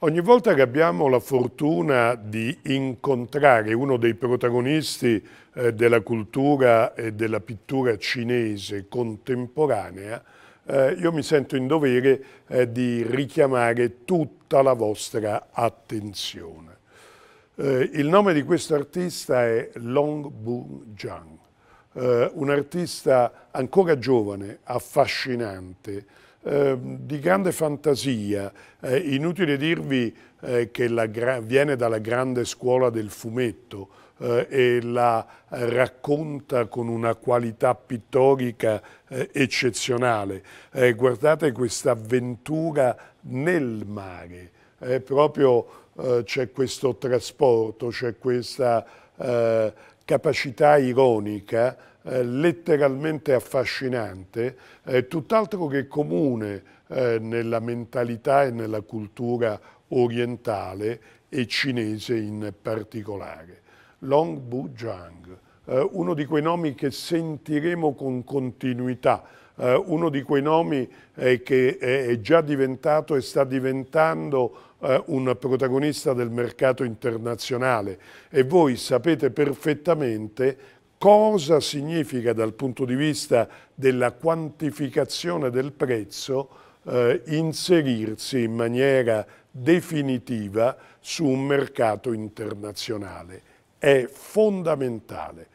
Ogni volta che abbiamo la fortuna di incontrare uno dei protagonisti eh, della cultura e della pittura cinese contemporanea, eh, io mi sento in dovere eh, di richiamare tutta la vostra attenzione. Eh, il nome di questo artista è Long Bu Zhang eh, un artista ancora giovane, affascinante, eh, di grande fantasia, eh, inutile dirvi eh, che viene dalla grande scuola del fumetto eh, e la racconta con una qualità pittorica eh, eccezionale. guardate questa avventura nel mare, proprio c'è questo trasporto, c'è questa eh, capacità ironica, eh, letteralmente affascinante, tutt'altro che comune eh, nella mentalità e nella cultura orientale e cinese in particolare. Long Bu Zhang, eh, uno di quei nomi che sentiremo con continuità, eh, uno di quei nomi eh, che è già diventato e sta diventando eh, un protagonista del mercato internazionale e voi sapete perfettamente cosa significa dal punto di vista della quantificazione del prezzo eh, inserirsi in maniera definitiva su un mercato internazionale. È fondamentale.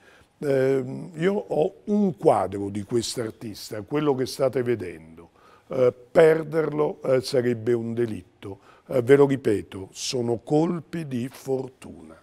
Eh, io ho un quadro di quest'artista, quello che state vedendo. Eh, perderlo eh, sarebbe un delitto. Eh, ve lo ripeto, sono colpi di fortuna.